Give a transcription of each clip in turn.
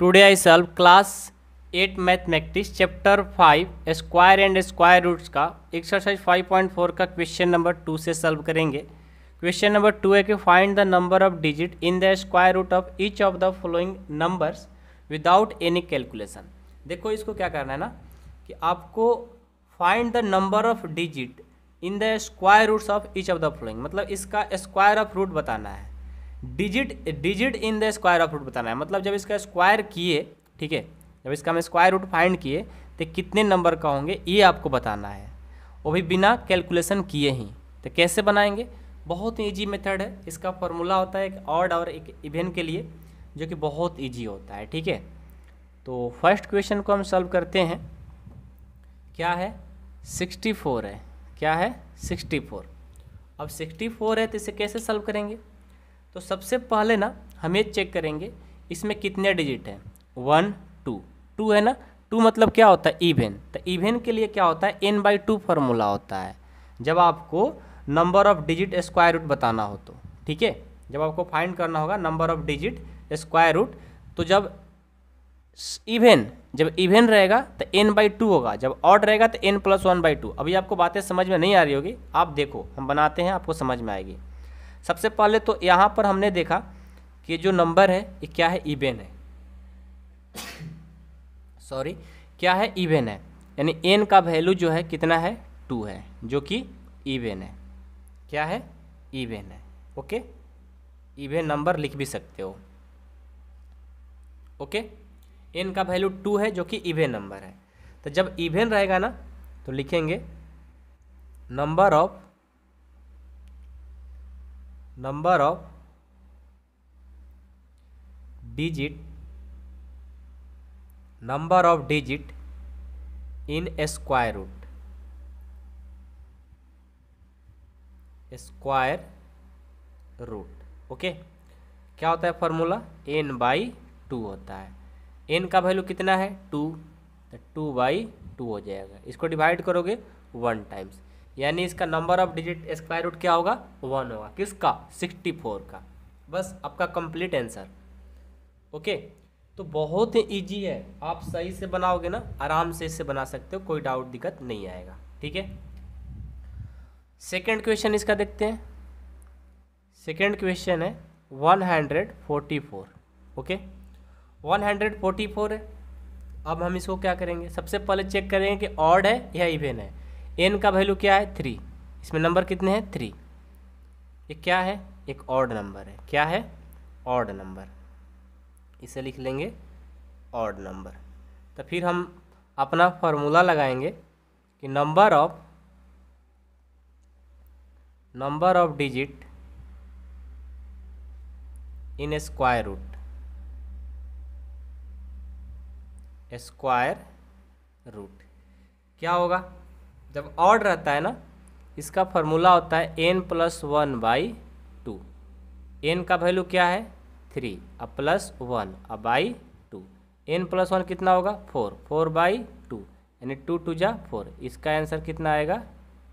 today I solve class eight mathematics chapter five square and square roots का exercise five point four का question number two से solve करेंगे question number two है कि find the number of digit in the square root of each of the following numbers without any calculation देखो इसको क्या करना है ना कि आपको find the number of digit in the square roots of each of the following मतलब इसका स्क्वायर ऑफ रूट बताना है digit digit in the square of root बताना है मतलब जब इसका स्क्वायर किए ठीक है जब इसका हम स्क्वायर रूट फाइंड किए तो कितने नंबर का होंगे ये आपको बताना है वो भी बिना कैलकुलेशन किए ही तो कैसे बनाएंगे बहुत ईजी मेथड है इसका फॉर्मूला होता है एक ऑड और एक इवेंट के लिए जो कि बहुत ईजी होता है ठीक है तो फर्स्ट क्वेश्चन को हम सॉल्व करते हैं क्या है सिक्सटी फोर है क्या है सिक्सटी फोर अब सिक्सटी फोर है तो इसे कैसे सॉल्व करेंगे तो सबसे पहले ना हम ये चेक करेंगे इसमें कितने डिजिट हैं वन टू टू है ना टू मतलब क्या होता है इवेन तो इवेन के लिए क्या होता है एन बाई टू फार्मूला होता है जब आपको number of digit square root बताना हो तो ठीक है जब आपको फाइंड करना होगा number of digit square root तो जब इवेन जब इवेन रहेगा तो एन बाई टू होगा जब ऑड रहेगा तो N plus one by two अभी आपको बातें समझ में नहीं आ रही होगी आप देखो हम बनाते हैं आपको समझ में आएगी सबसे पहले तो यहाँ पर हमने देखा कि जो नंबर है ये क्या है इवेन है सॉरी क्या है इवेन है यानी एन का वैल्यू जो है कितना है टू है जो कि इवेन है क्या है इवेन है ओके इवेन नंबर लिख भी सकते हो ओके एन का वैल्यू टू है जो कि इवेन नंबर है तो जब इवेन रहेगा ना तो लिखेंगे number of number of digit number of digit in a square root square root okay क्या होता है फॉर्मूला एन बाई टू होता है एन का वैल्यू कितना है टू टू बाई टू हो जाएगा इसको डिवाइड करोगे वन टाइम्स यानी इसका number of digit square root क्या होगा वन होगा किसका सिक्सटी फोर का बस आपका कंप्लीट आंसर ओके तो बहुत ही ईजी है आप सही से बनाओगे ना आराम से इससे बना सकते हो कोई डाउट दिक्कत नहीं आएगा ठीक है सेकेंड क्वेश्चन इसका देखते हैं सेकेंड क्वेश्चन है one hundred forty four okay one hundred forty four है अब हम इसको क्या करेंगे सबसे पहले चेक करेंगे कि ऑड है या इवेन है एन का वैल्यू क्या है थ्री इसमें नंबर कितने हैं थ्री ये क्या है एक ऑड नंबर है क्या है ऑड नंबर इसे लिख लेंगे ऑड नंबर तो फिर हम अपना फॉर्मूला लगाएंगे कि number of number of digit in square root square root क्या होगा जब ऑड रहता है ना इसका फॉर्मूला होता है N plus one by two N का वैल्यू क्या है थ्री अब प्लस वन अब by two N plus one कितना होगा फोर फोर बाई टू यानी टू टू जा फोर इसका आंसर कितना आएगा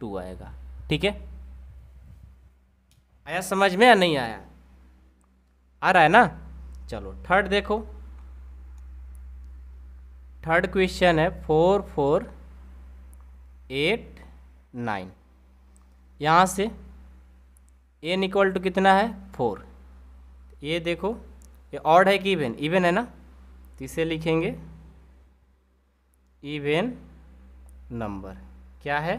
टू आएगा ठीक है आया समझ में या नहीं आया आ रहा है ना चलो थर्ड देखो थर्ड क्वेश्चन है फोर फोर एट नाइन यहाँ से एन इक्वल टू कितना है फोर ये देखो ये ऑड है कि इवेन इवेन है ना तो इसे लिखेंगे इवेन नंबर क्या है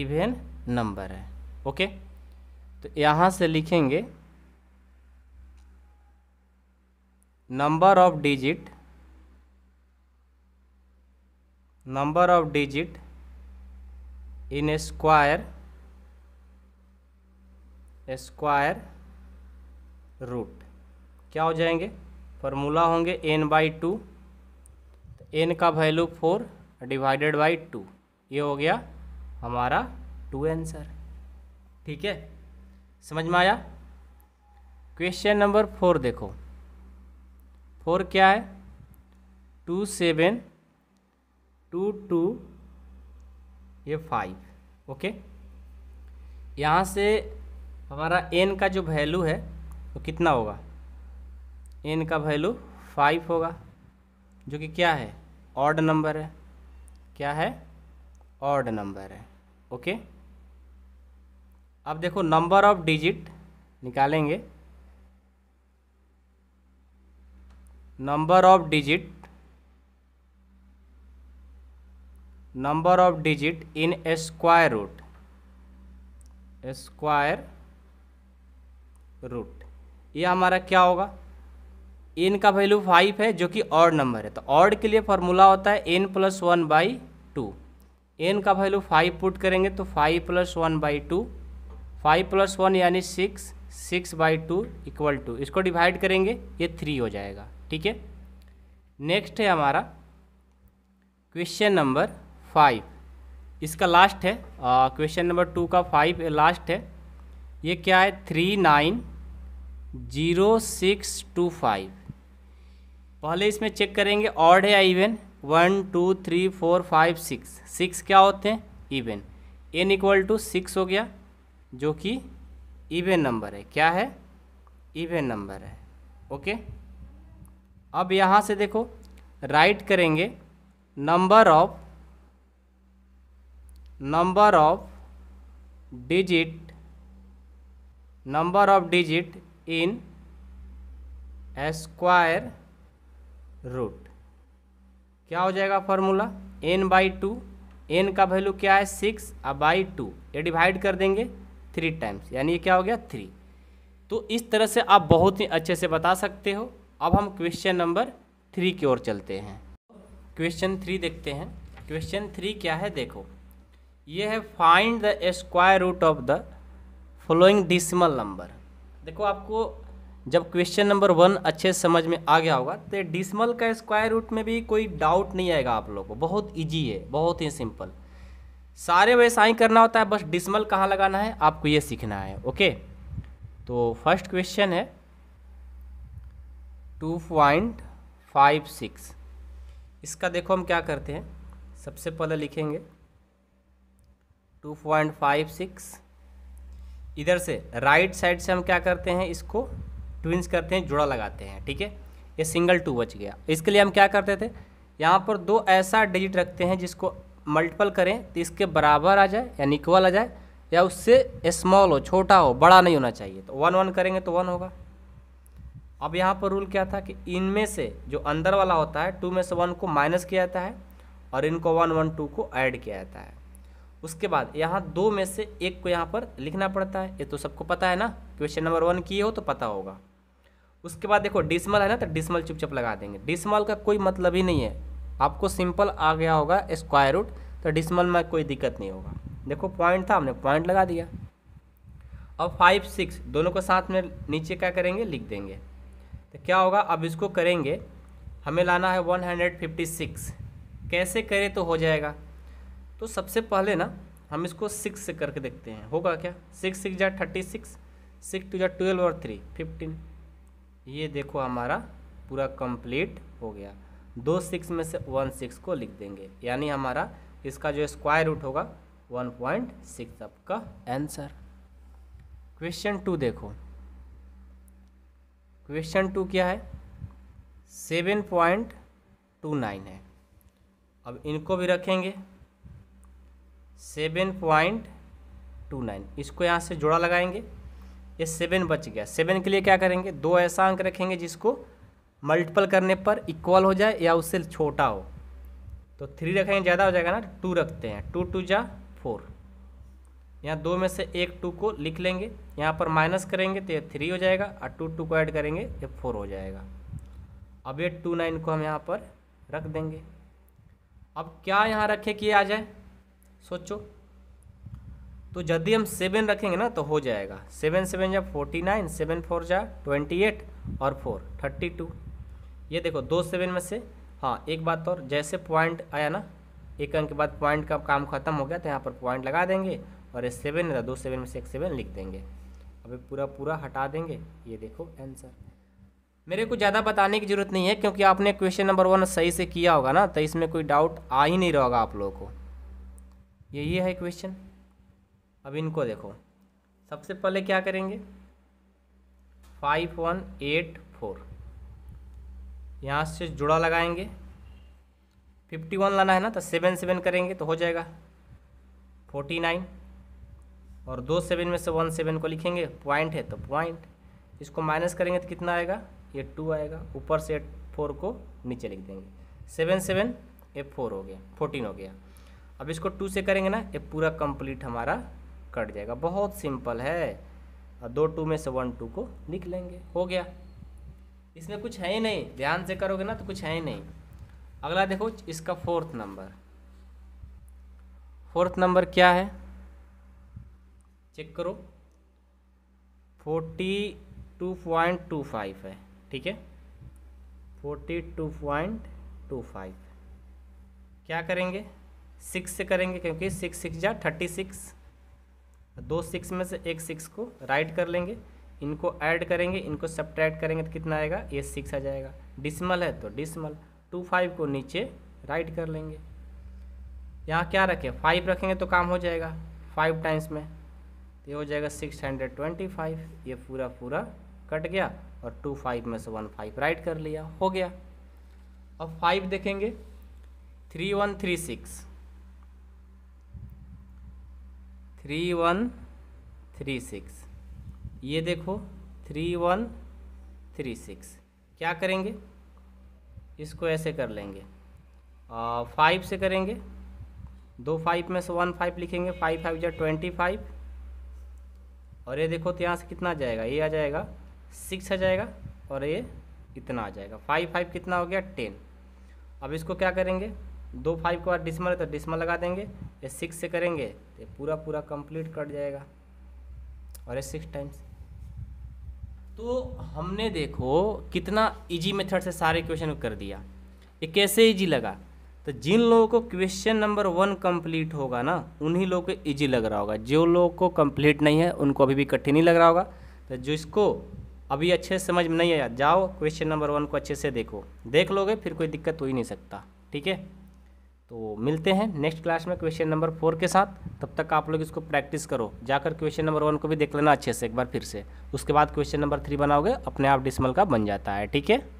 इवेन नंबर है ओके तो यहाँ से लिखेंगे number of digit number of digit in square square root क्या हो जाएंगे फॉर्मूला होंगे एन बाई टू एन का value four divided by two ये हो गया हमारा टू आंसर ठीक है समझ में आया क्वेश्चन नंबर फोर देखो फोर क्या है टू सेवन टू टू ये फाइव ओके यहाँ से हमारा एन का जो वैल्यू है वो कितना होगा एन का वैल्यू फाइव होगा जो कि क्या है ऑड नंबर है क्या है ऑड नंबर है ओके अब देखो नंबर ऑफ डिजिट निकालेंगे number of digit number of digit in a root root root square ये हमारा क्या होगा इन का वैल्यू फाइव है जो कि ऑड नंबर है तो ऑड के लिए फार्मूला होता है N plus one by two N का वैल्यू फाइव पुट करेंगे तो five plus one by two five plus one यानी six six by two equal to इसको डिवाइड करेंगे ये थ्री हो जाएगा ठीक है नेक्स्ट है हमारा क्वेश्चन नंबर फाइव इसका लास्ट है क्वेश्चन नंबर टू का फाइव लास्ट है ये क्या है three nine zero six two five पहले इसमें चेक करेंगे ऑड है even one two three four five six six क्या होते हैं even N equal to six हो गया जो कि इवन नंबर है क्या है इवन नंबर है ओके अब यहाँ से देखो राइट करेंगे number of number of digit number of digit in square root क्या हो जाएगा फॉर्मूला एन बाई टू एन का वैल्यू क्या है सिक्स और बाई टू ये डिवाइड कर देंगे थ्री टाइम्स यानी ये क्या हो गया थ्री तो इस तरह से आप बहुत ही अच्छे से बता सकते हो अब हम क्वेश्चन नंबर थ्री की ओर चलते हैं क्वेश्चन थ्री देखते हैं क्वेश्चन थ्री क्या है देखो ये है find the square root of the following decimal number देखो आपको जब क्वेश्चन नंबर वन अच्छे समझ में आ गया होगा तो डिसिमल का स्क्वायर रूट में भी कोई डाउट नहीं आएगा आप लोग को बहुत ईजी है बहुत ही सिंपल सारे वैसा ही करना होता है बस डिसिमल कहाँ लगाना है आपको ये सीखना है ओके तो फर्स्ट क्वेश्चन है टू पॉइंट फाइव सिक्स इसका देखो हम क्या करते हैं सबसे पहले लिखेंगे टू पॉइंट फाइव सिक्स इधर से राइट साइड से हम क्या करते हैं इसको ट्विंस करते हैं जोड़ा लगाते हैं ठीक है ये सिंगल टू बच गया इसके लिए हम क्या करते थे यहाँ पर दो ऐसा डिजिट रखते हैं जिसको मल्टीपल करें तो इसके बराबर आ जाए या इक्वल आ जाए या उससे स्मॉल हो छोटा हो बड़ा नहीं होना चाहिए तो वन वन करेंगे तो वन होगा अब यहाँ पर रूल क्या था कि इनमें से जो अंदर वाला होता है टू में से वन को माइनस किया जाता है और इनको वन वन टू को ऐड किया जाता है उसके बाद यहाँ दो में से एक को यहाँ पर लिखना पड़ता है ये तो सबको पता है ना क्वेश्चन नंबर वन की हो तो पता होगा उसके बाद देखो डिसमल है ना तो डिसमल चुपचाप लगा देंगे डिसमल का कोई मतलब ही नहीं है आपको सिंपल आ गया होगा स्क्वायर रूट तो डिसमल में कोई दिक्कत नहीं होगा देखो पॉइंट था हमने पॉइंट लगा दिया अब फाइव सिक्स दोनों को साथ में नीचे क्या करेंगे लिख देंगे तो क्या होगा अब इसको करेंगे हमें लाना है वन हंड्रेड फिफ्टी सिक्स कैसे करें तो हो जाएगा तो सबसे पहले ना हम इसको सिक्स से करके देखते हैं होगा क्या सिक्स सिक्स जा थर्टी सिक्स सिक्स टू जा ट्वेल्व और थ्री फिफ्टीन ये देखो हमारा पूरा कंप्लीट हो गया दो सिक्स में से वन सिक्स को लिख देंगे यानी हमारा इसका जो स्क्वायर रूट होगा वन पॉइंट सिक्स आपका आंसर क्वेश्चन टू देखो क्वेश्चन टू क्या है सेवन पॉइंट टू नाइन है अब इनको भी रखेंगे सेवन पॉइंट टू नाइन इसको यहाँ से जोड़ा लगाएंगे ये सेवन बच गया सेवन के लिए क्या करेंगे दो ऐसा अंक रखेंगे जिसको मल्टीपल करने पर इक्वल हो जाए या उससे छोटा हो तो थ्री रखेंगे ज़्यादा हो जाएगा ना टू रखते हैं टू टू जा फोर यहाँ दो में से एक टू को लिख लेंगे यहाँ पर माइनस करेंगे तो ये थ्री हो जाएगा और टू टू को ऐड करेंगे ये फोर हो जाएगा अब ये टू नाइन को हम यहाँ पर रख देंगे अब क्या यहाँ रखें कि आ जाए सोचो तो यदि हम सेवन रखेंगे ना तो हो जाएगा सेवन सेवन जा फोर्टी नाइन सेवन फोर जा ट्वेंटी एट और फोर थर्टी टू ये देखो दो सेवन में से हाँ एक बात और जैसे पॉइंट आया ना एक अंक के बाद पॉइंट का काम खत्म हो गया तो यहाँ पर पॉइंट लगा देंगे और ये सेवन दो सेवन में से एक सेवन लिख देंगे अभी पूरा पूरा हटा देंगे ये देखो आंसर मेरे को ज़्यादा बताने की जरूरत नहीं है क्योंकि आपने क्वेश्चन नंबर वन सही से किया होगा ना तो इसमें कोई डाउट आ ही नहीं रहेगा आप लोगों को यही है क्वेश्चन अब इनको देखो सबसे पहले क्या करेंगे फाइव वन एट फोर यहाँ से जुड़ा लगाएंगे फिफ्टी वन लाना है ना तो सेवन सेवन करेंगे तो हो जाएगा फोर्टी नाइन और दो सेवन में से वन सेवन को लिखेंगे पॉइंट है तो पॉइंट इसको माइनस करेंगे तो कितना आएगा ये टू आएगा ऊपर से एट फोर को नीचे लिख देंगे सेवन सेवन ए फोर हो गया फोर्टीन हो गया अब इसको टू से करेंगे ना ये पूरा कंप्लीट हमारा कट जाएगा बहुत सिंपल है और दो टू में से वन टू को लिख लेंगे हो गया इसमें कुछ है ही नहीं ध्यान से करोगे ना तो कुछ है ही नहीं अगला देखो इसका फोर्थ नंबर फोर्थ नंबर क्या है चेक करो forty two point two five है ठीक है forty two point two five क्या करेंगे सिक्स से करेंगे क्योंकि सिक्स सिक्स जा थर्टी सिक्स दो सिक्स में से एक सिक्स को राइट कर लेंगे इनको ऐड करेंगे इनको सब्ट्रैक्ट करेंगे तो कितना आएगा ये सिक्स आ जाएगा डिसमल है तो डिसमल टू फाइव को नीचे राइट कर लेंगे यहाँ क्या रखें फाइव रखेंगे तो काम हो जाएगा फाइव टाइम्स में तो ये हो जाएगा सिक्स हंड्रेड ट्वेंटी फाइव ये पूरा पूरा कट गया और टू फाइव में से वन फाइव राइट कर लिया हो गया अब फाइव देखेंगे three one three six three one three six ये देखो थ्री वन थ्री सिक्स क्या करेंगे इसको ऐसे कर लेंगे फाइव से करेंगे दो फाइव में से वन फाइव लिखेंगे फाइव फाइव या ट्वेंटी फाइव और ये देखो तो यहाँ से कितना आ जाएगा ये आ जाएगा सिक्स आ जाएगा और ये इतना आ जाएगा फाइव फाइव कितना हो गया टेन अब इसको क्या करेंगे दो फाइव के बाद डिसमल है तो डिसमल लगा देंगे ये सिक्स से करेंगे तो ये पूरा पूरा कंप्लीट कट जाएगा और ये सिक्स टाइम्स तो हमने देखो कितना इजी मेथड से सारे क्वेश्चन कर दिया ये कैसे इजी लगा तो जिन लोगों को क्वेश्चन नंबर वन कंप्लीट होगा ना उन्हीं लोगों को इजी लग रहा होगा जो लोगों को कंप्लीट नहीं है उनको अभी भी कठिन ही लग रहा होगा तो जिसको अभी अच्छे से समझ में नहीं आया जाओ क्वेश्चन नंबर वन को अच्छे से देखो देख लोगे फिर कोई दिक्कत हो ही नहीं सकता ठीक है तो मिलते हैं नेक्स्ट क्लास में क्वेश्चन नंबर फोर के साथ तब तक आप लोग इसको प्रैक्टिस करो जाकर क्वेश्चन नंबर वन को भी देख लेना अच्छे से एक बार फिर से उसके बाद क्वेश्चन नंबर थ्री बनाओगे अपने आप डिसमल का बन जाता है ठीक है